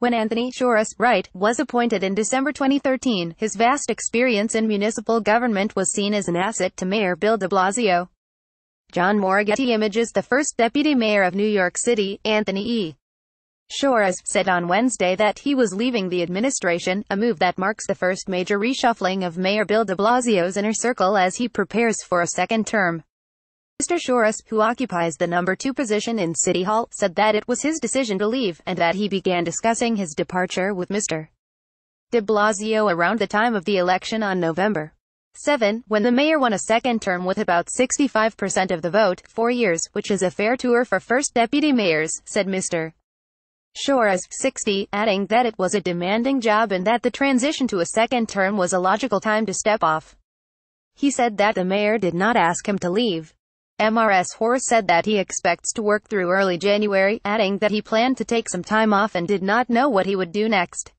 When Anthony Shores Wright was appointed in December 2013, his vast experience in municipal government was seen as an asset to Mayor Bill de Blasio. John Moragetti images the first deputy mayor of New York City, Anthony E. Shores, said on Wednesday that he was leaving the administration, a move that marks the first major reshuffling of Mayor Bill de Blasio's inner circle as he prepares for a second term. Mr. Shores, who occupies the number two position in City Hall, said that it was his decision to leave, and that he began discussing his departure with Mr. de Blasio around the time of the election on November 7, when the mayor won a second term with about 65% of the vote, four years, which is a fair tour for first deputy mayors, said Mr. Shores, 60, adding that it was a demanding job and that the transition to a second term was a logical time to step off. He said that the mayor did not ask him to leave. MRS Horace said that he expects to work through early January, adding that he planned to take some time off and did not know what he would do next.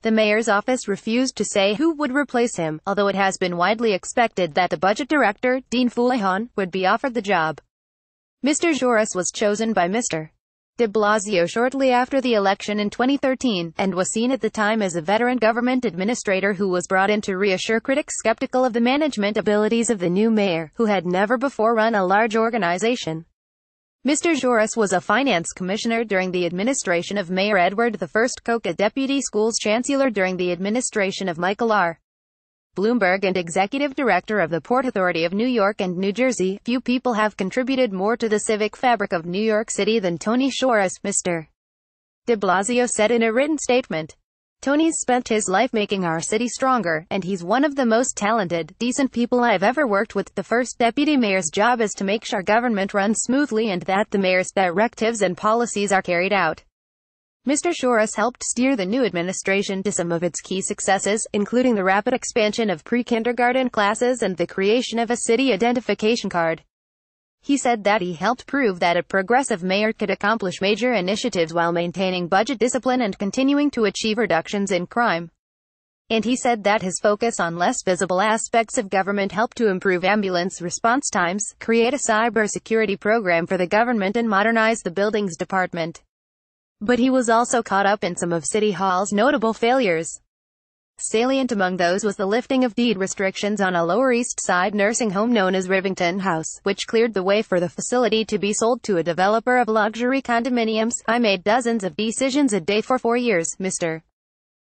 The mayor's office refused to say who would replace him, although it has been widely expected that the budget director, Dean Foulihan, would be offered the job. Mr. Joris was chosen by Mr de Blasio shortly after the election in 2013, and was seen at the time as a veteran government administrator who was brought in to reassure critics skeptical of the management abilities of the new mayor, who had never before run a large organization. Mr. Joris was a finance commissioner during the administration of Mayor Edward I Koch, a deputy schools chancellor during the administration of Michael R. Bloomberg and executive director of the Port Authority of New York and New Jersey, few people have contributed more to the civic fabric of New York City than Tony Shores. Mr. de Blasio said in a written statement. Tony's spent his life making our city stronger, and he's one of the most talented, decent people I've ever worked with. The first deputy mayor's job is to make sure government runs smoothly and that the mayor's directives and policies are carried out. Mr. Shores helped steer the new administration to some of its key successes, including the rapid expansion of pre-kindergarten classes and the creation of a city identification card. He said that he helped prove that a progressive mayor could accomplish major initiatives while maintaining budget discipline and continuing to achieve reductions in crime. And he said that his focus on less visible aspects of government helped to improve ambulance response times, create a cybersecurity program for the government and modernize the buildings department. But he was also caught up in some of City Hall's notable failures. Salient among those was the lifting of deed restrictions on a Lower East Side nursing home known as Rivington House, which cleared the way for the facility to be sold to a developer of luxury condominiums. I made dozens of decisions a day for four years, Mr.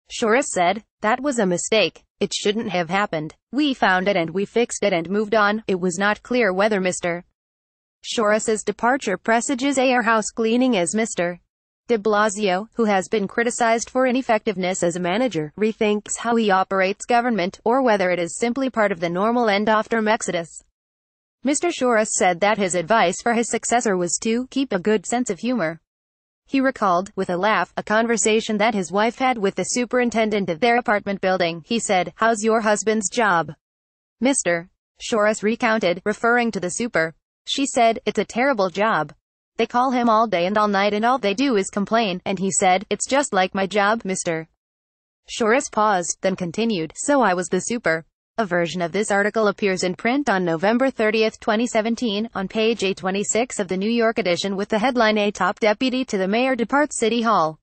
Shorris said. That was a mistake. It shouldn't have happened. We found it and we fixed it and moved on. It was not clear whether Mr. Shorris's departure presages a house cleaning as Mr. De Blasio, who has been criticized for ineffectiveness as a manager, rethinks how he operates government, or whether it is simply part of the normal end after Exodus. Mr. Shores said that his advice for his successor was to keep a good sense of humor. He recalled, with a laugh, a conversation that his wife had with the superintendent of their apartment building. He said, How's your husband's job? Mr. Shores recounted, referring to the super. She said, It's a terrible job. They call him all day and all night and all they do is complain, and he said, it's just like my job, Mr. Shorris paused, then continued, so I was the super. A version of this article appears in print on November 30, 2017, on page A26 of the New York edition with the headline A top deputy to the mayor departs City Hall.